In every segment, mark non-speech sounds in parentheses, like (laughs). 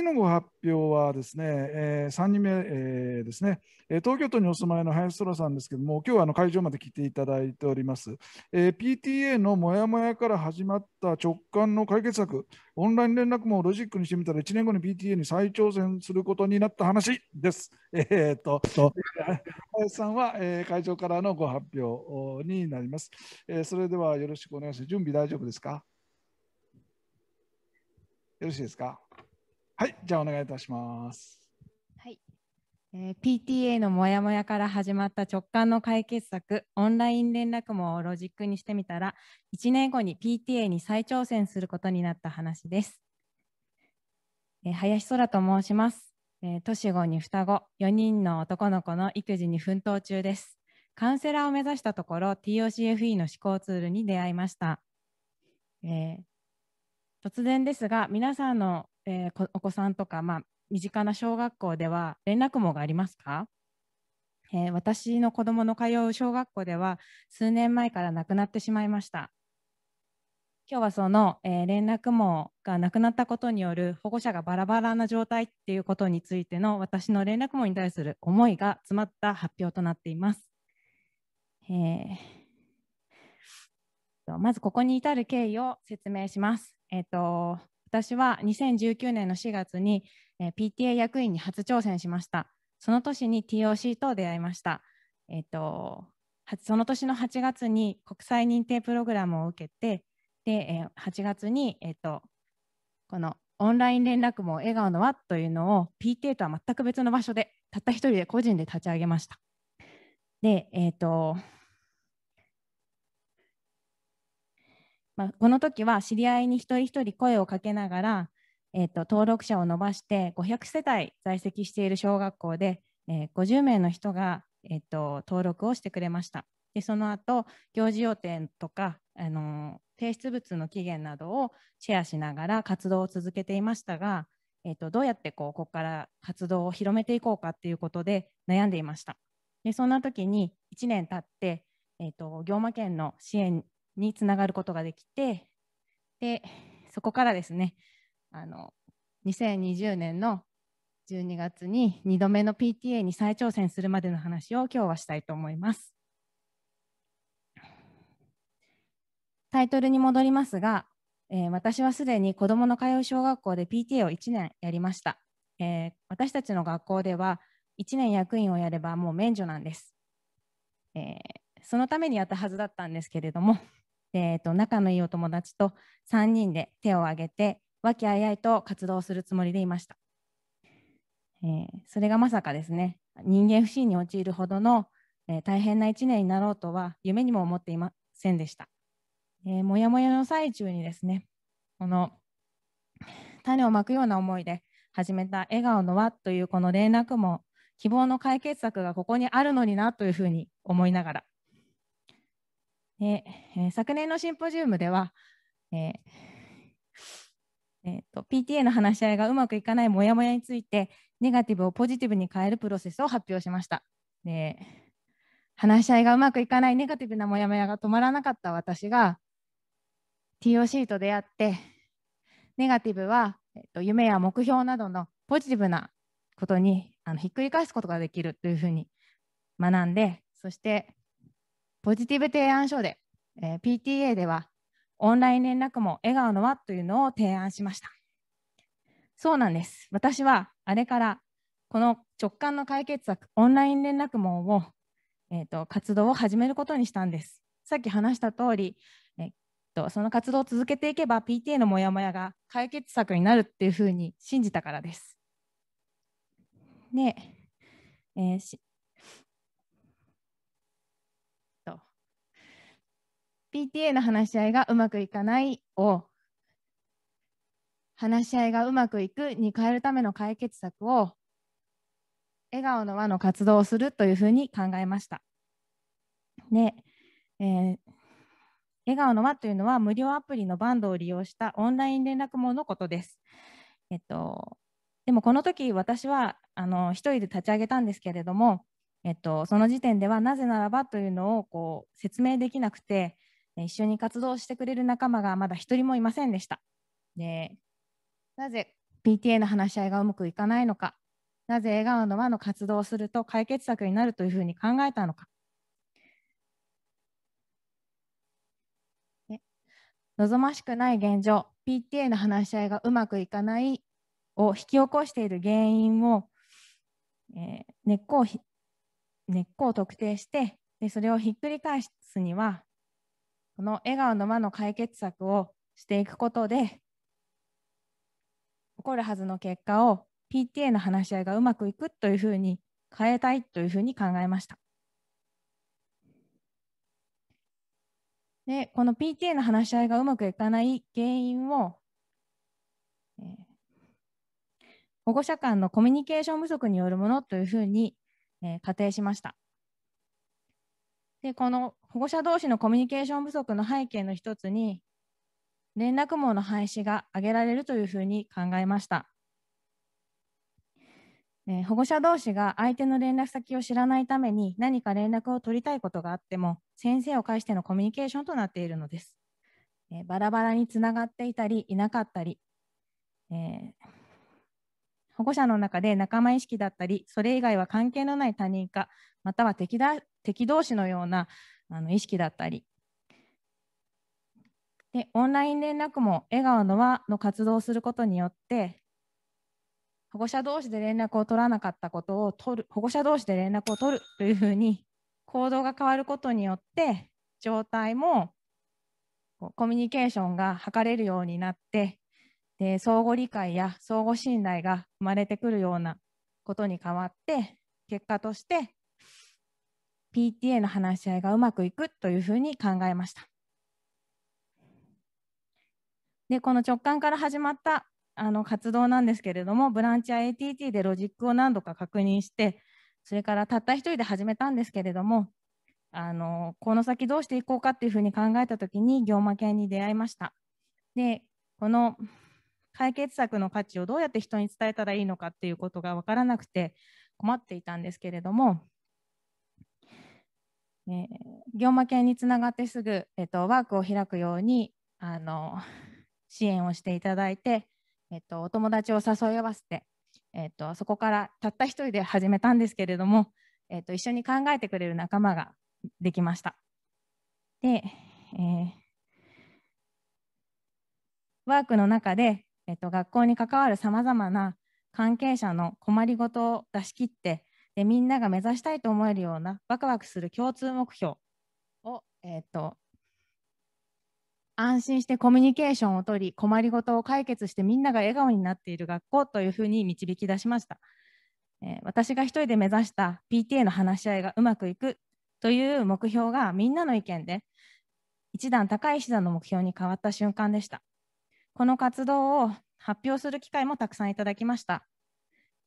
次のご発表はですね、えー、3人目、えー、ですね、えー、東京都にお住まいの林空さんですけども、今日はあの会場まで来ていただいております、えー、PTA のもやもやから始まった直感の解決策、オンライン連絡もロジックにしてみたら、1年後に PTA に再挑戦することになった話です。えー、っと、林さんは、えー、会場からのご発表になります、えー。それではよろしくお願いします。準備大丈夫ですかよろしいですかはい、じゃあお願いいたします。はい、えー、PTA のモヤモヤから始まった直感の解決策オンライン連絡網をロジックにしてみたら1年後に PTA に再挑戦することになった話です、えー、林空と申します、えー、年後に双子4人の男の子の育児に奮闘中ですカウンセラーを目指したところ TOCFE の思考ツールに出会いました、えー突然ですが皆さんのえー、お子さんとか、まあ、身近な小学校では連絡網がありますか、えー、私の子どもの通う小学校では数年前からなくなってしまいました。今日はその、えー、連絡網がなくなったことによる保護者がバラバラな状態っていうことについての私の連絡網に対する思いが詰まった発表となっています。えー、まずここに至る経緯を説明します。えっ、ー、と私は2019年の4月に PTA 役員に初挑戦しました。その年に TOC と出会いました。えと、その年の8月に国際認定プログラムを受けて、で、8月に、えと、このオンライン連絡も笑顔の輪というのを PTA とは全く別の場所で、たった一人で個人で立ち上げました。で、えと、まあ、この時は知り合いに一人一人声をかけながら、えーと、登録者を伸ばして500世帯在籍している小学校で、えー、50名の人が、えーと、登録をしてくれました。でその後行事予定とか、あのー、提出物の期限などをシェアしながら活動を続けていましたが、えーと、どうやってこうここから活動を広めていこうかっていうことで悩んでいました。でそんな時に1年経って、えー、と行馬券の支援につながることができてでそこからですねあの2020年の12月に2度目の PTA に再挑戦するまでの話を今日はしたいと思います。タイトルに戻りますが、えー、私はすでに子どもの通う小学校で PTA を1年やりました、えー、私たちの学校では1年役員をやればもう免除なんです。えー、そのためにやったはずだったんですけれどもえーと、仲のいいお友達と3人で手を挙げて和気あいあいと活動するつもりでいました、えー、それがまさかですね人間不信に陥るほどの、えー、大変な1年になろうとは夢にも思っていませんでした、えー、もやもやの最中にですねこの種をまくような思いで始めた「笑顔の輪」というこの連絡も希望の解決策がここにあるのになというふうに思いながらえー、昨年のシンポジウムでは、えーえーと、PTA の話し合いがうまくいかないモヤモヤについてネガティブをポジティブに変えるプロセスを発表しました。で話し合いがうまくいかないネガティブなモヤモヤが止まらなかった私が TOC と出会ってネガティブは、えーと夢や目標などのポジティブなことにあのひっくり返すことができるというふうに学んでそしてポジティブ提案書で、えー、PTA ではオンライン連絡も笑顔の輪というのを提案しました。そうなんです。私はあれからこの直感の解決策オンライン連絡網を、えーと、活動を始めることにしたんです。さっき話した通り、えっと、とその活動を続けていけば PTA のモヤモヤが解決策になるっていうふうに信じたからです。で、えー、PTA の話し合いがうまくいかないを話し合いがうまくいくに変えるための解決策を笑顔の輪の活動をするというふうに考えました。で、えー、笑顔の輪というのは無料アプリのバンドを利用したオンライン連絡網のことです。えっと、でもこの時私はあの一人で立ち上げたんですけれども、えっと、その時点ではなぜならばというのをこう説明できなくて一緒に活動してくれる仲間がまだ一人もいませんでした。でなぜ PTA の話し合いがうまくいかないのか、なぜ笑顔の輪の活動をすると解決策になるというふうに考えたのか。望ましくない現状、PTA の話し合いがうまくいかないを引き起こしている原因を、えー、根っこを根っこを特定してでそれをひっくり返すにはこの笑顔の間の解決策をしていくことで起こるはずの結果を PTA の話し合いがうまくいくというふうに変えたいというふうに考えました。でこの PTA の話し合いがうまくいかない原因を、えー、保護者間のコミュニケーション不足によるものというふうに、えー、仮定しました。でこの保護者同士のコミュニケーション不足の背景の一つに連絡網の廃止が挙げられるというふうに考えました、えー、保護者同士が相手の連絡先を知らないために何か連絡を取りたいことがあっても先生を介してのコミュニケーションとなっているのです、えー、バラバラにつながっていたりいなかったり、えー保護者の中で仲間意識だったりそれ以外は関係のない他人かまたは敵だ敵同士のようなあの意識だったりでオンライン連絡も笑顔の輪の活動をすることによって保護者同士で連絡を取らなかったことを取る保護者同士で連絡を取るというふうに行動が変わることによって状態もコミュニケーションが図れるようになってで相互理解や相互信頼が生まれてくるようなことに変わって結果として PTA の話し合いがうまくいくというふうに考えました。でこの直感から始まったあの活動なんですけれどもブランチや ATT でロジックを何度か確認してそれからたった一人で始めたんですけれどもあのこの先どうしていこうかっていうふうに考えた時に業務系に出会いました。でこの解決策の価値をどうやって人に伝えたらいいのかっていうことが分からなくて困っていたんですけれども、えー、業務系につながってすぐ、えーと、ワークを開くようにあの支援をしていただいて、えーと、お友達を誘い合わせて、えーと、とそこからたった一人で始めたんですけれども、えー、と一緒に考えてくれる仲間ができました。で、えー、ワークの中で、えっと、学校に関わるさまざまな関係者の困りごとを出し切ってでみんなが目指したいと思えるようなワクワクする共通目標を、えっと、安心してコミュニケーションをとり困りごとを解決してみんなが笑顔になっている学校というふうに導き出しました、えー、私が一人で目指した PTA の話し合いがうまくいくという目標がみんなの意見で一段高い視座の目標に変わった瞬間でしたこの活動を発表する機会もたくさんいただきました。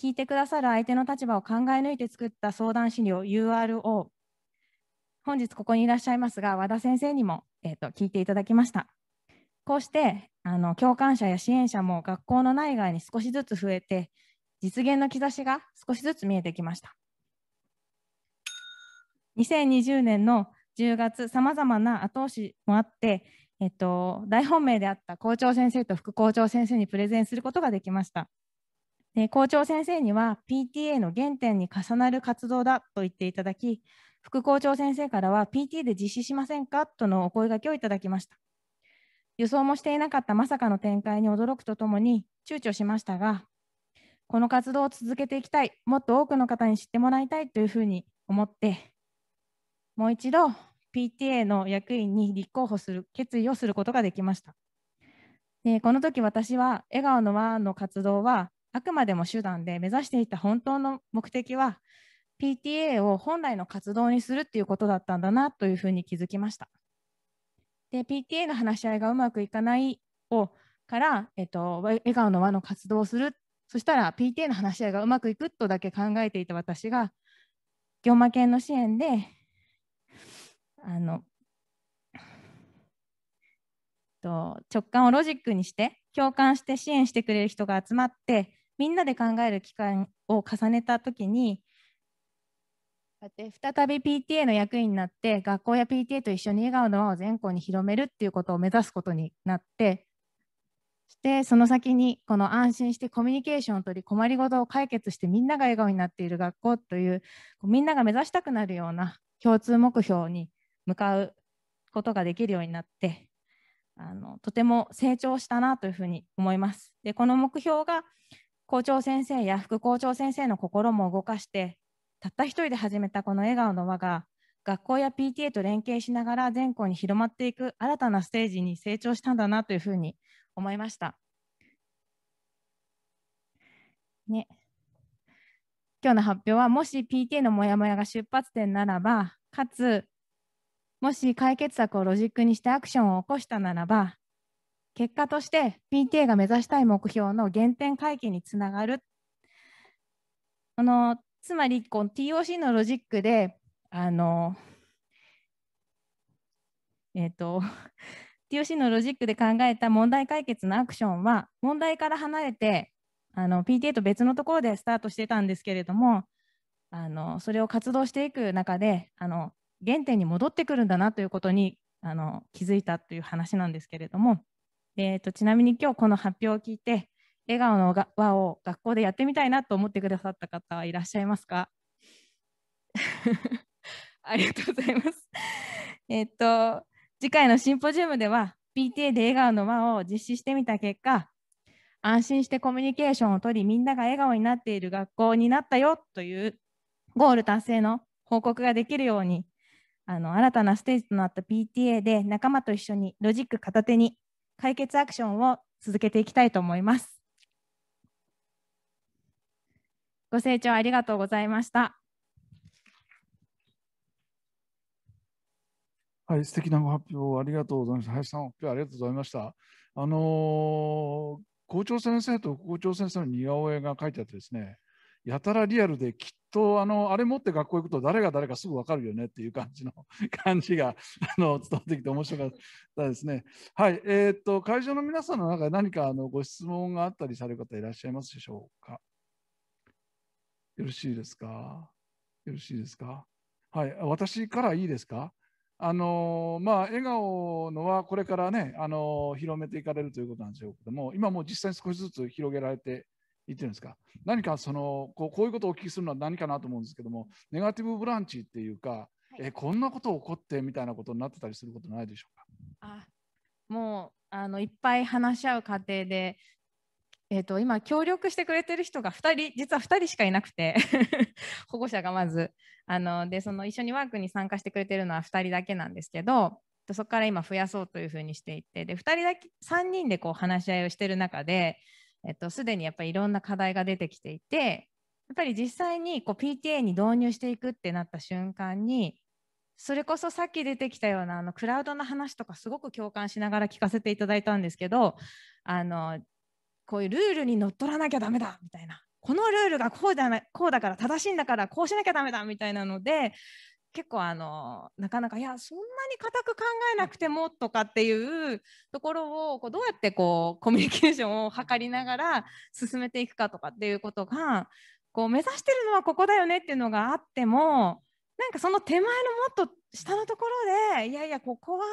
聞いてくださる相手の立場を考え抜いて作った相談資料 URO。本日ここにいらっしゃいますが、和田先生にも、えーと、聞いていただきました。こうしてあの共感者や支援者も学校の内外に少しずつ増えて、実現の兆しが少しずつ見えてきました。2020年の10月、さまざまな後押しもあって、えっと、大本命であった校長先生と副校長先生にプレゼンすることができました。で校長先生には PTA の原点に重なる活動だと言っていただき、副校長先生からは PT で実施しませんかとのお声がけをいただきました。予想もしていなかったまさかの展開に驚くとともに躊躇しましたが、この活動を続けていきたい、もっと多くの方に知ってもらいたいというふうに思って、もう一度 PTA の役員に立候補する決意をすることができました。でこの時私は笑顔の輪の活動はあくまでも手段で目指していた本当の目的は PTA を本来の活動にするっていうことだったんだなというふうに気づきました。で PTA の話し合いがうまくいかないをから、えっと、笑顔の輪の活動をするそしたら PTA の話し合いがうまくいくとだけ考えていた私が群馬県の支援であのと直感をロジックにして共感して支援してくれる人が集まってみんなで考える期間を重ねた時にこうやって再び PTA の役員になって学校や PTA と一緒に笑顔の輪を全校に広めるっていうことを目指すことになってそしてその先にこの安心してコミュニケーションをとり困りごとを解決してみんなが笑顔になっている学校というみんなが目指したくなるような共通目標に向かうことができるようになってあのとても成長したなというふうに思います。でこの目標が校長先生や副校長先生の心も動かしてたった一人で始めたこの笑顔の輪が学校や PTA と連携しながら全校に広まっていく新たなステージに成長したんだなというふうに思いました。ね、今日の発表はもし PTA のモヤモヤが出発点ならばかつもし解決策をロジックにしてアクションを起こしたならば、結果として PTA が目指したい目標の原点回帰につながる。あのつまりこの TOC のロジックで、あのえっ、ー、と、TOC (laughs) のロジックで考えた問題解決のアクションは、問題から離れて、あの PTA と別のところでスタートしてたんですけれども、あのそれを活動していく中であの原点に戻ってくるんだなということにあの気づいたという話なんですけれども、えーと、ちなみに今日この発表を聞いて笑顔の輪を学校でやってみたいなと思ってくださった方はいらっしゃいますか (laughs) ありがとうございます。えっと次回のシンポジウムでは PTA で笑顔の輪を実施してみた結果安心してコミュニケーションをとりみんなが笑顔になっている学校になったよというゴール達成の報告ができるようにあの新たなステージとなった PTA で仲間と一緒にロジック片手に解決アクションを続けていきたいと思います。ご清聴ありがとうございました。はい、素敵なご発表ありがとうございました。林さん、発表ありがとうございました。あのー、校長先生と校長先生の似顔絵が書いてあってですね、やたらリアルできっとあのあれ持って学校行くと誰が誰かすぐ分かるよねっていう感じの (laughs) 感じがあの伝わってきて面白かったですね。はい、えー、っと会場の皆さんの中で何かあのご質問があったりされる方いらっしゃいますでしょうか。よろしいですか。よろしいですか。はい、私からいいですか。あのまあ、笑顔のはこれからね、あの広めていかれるということなんでしょうけども、今もう実際に少しずつ広げられて言ってるんですか何かそのこうこういうことをお聞きするのは何かなと思うんですけどもネガティブブランチっていうか、はい、えこんなこと起こってみたいなことになってたりすることないでしょうかあもうあのいっぱい話し合う過程で、えーと、今協力してくれてる人が2人実は2人しかいなくて (laughs) 保護者がまずあのでその一緒にワークに参加してくれてるのは2人だけなんですけどそこから今増やそうというふうにしていてで2人だけ3人でこう話し合いをしてる中でえっと、すでにやっぱりいろんな課題が出てきていてやっぱり実際にこう PTA に導入していくってなった瞬間にそれこそさっき出てきたようなあのクラウドの話とかすごく共感しながら聞かせていただいたんですけどあのこういうルールにのっとらなきゃダメだみたいなこのルールがこうだこうだから正しいんだからこうしなきゃダメだみたいなので結構あのなかなかいやそんなに固く考えなくてもとかっていうところをこうどうやってこうコミュニケーションを図りながら進めていくかとかっていうことがこう目指してるのはここだよねっていうのがあってもなんかその手前のもっと下のところでいやいやここは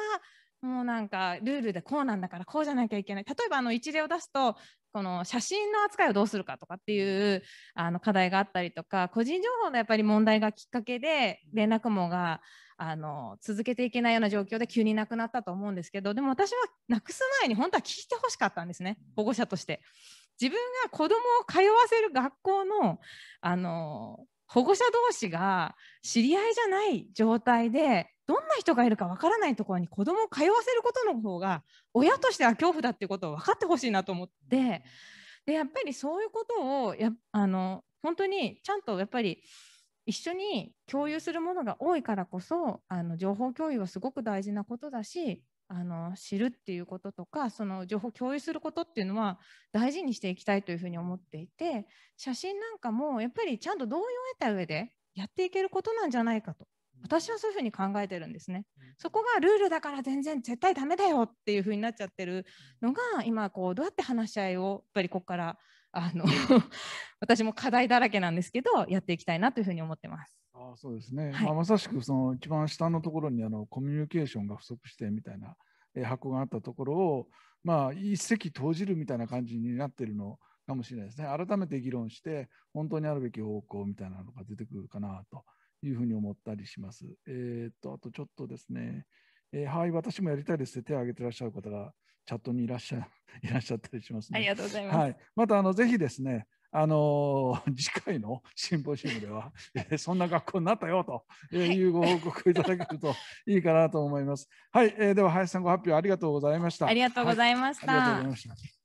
もうなんかルールでこうなんだからこうじゃなきゃいけない例えばあの一例を出すとこの写真の扱いをどうするかとかっていうあの課題があったりとか個人情報のやっぱり問題がきっかけで連絡網があの続けていけないような状況で急になくなったと思うんですけどでも私はなくす前に本当は聞いてほしかったんですね保護者として。自分が子供を通わせる学校のあの保護者同士が知り合いじゃない状態でどんな人がいるかわからないところに子どもを通わせることの方が親としては恐怖だっていうことを分かってほしいなと思ってでやっぱりそういうことをやあの本当にちゃんとやっぱり一緒に共有するものが多いからこそあの情報共有はすごく大事なことだしあの知るっていうこととかその情報を共有することっていうのは大事にしていきたいというふうに思っていて写真なんかもやっぱりちゃんと同意を得た上でやっていけることなんじゃないかと私はそういうふうに考えてるんですね。そこがルールだから全然絶対ダメだよっていうふうになっちゃってるのが今こうどうやって話し合いをやっぱりここからあの (laughs) 私も課題だらけなんですけどやっていきたいなというふうに思ってます。あそうですね、はい、まあ、まさしくその一番下のところにあのコミュニケーションが不足してみたいな箱があったところを、まあ、一石投じるみたいな感じになってるのかもしれないですね。改めて議論して、本当にあるべき方向みたいなのが出てくるかなというふうに思ったりします。えー、っと、あとちょっとですね、えー、はい、私もやりたいですって手を挙げてらっしゃる方がチャットにいらっしゃ (laughs) いらっしゃったりします、ね、ありがとうございます。はい、またあのぜひですね、あの (laughs) 次回のシンポジウムでは、(laughs) えそんな学校になったよというご報告いただけるといいかなと思います。はい、えー、では林さんご発表ありがとうございました。ありがとうございました。はい、ありがとうございました。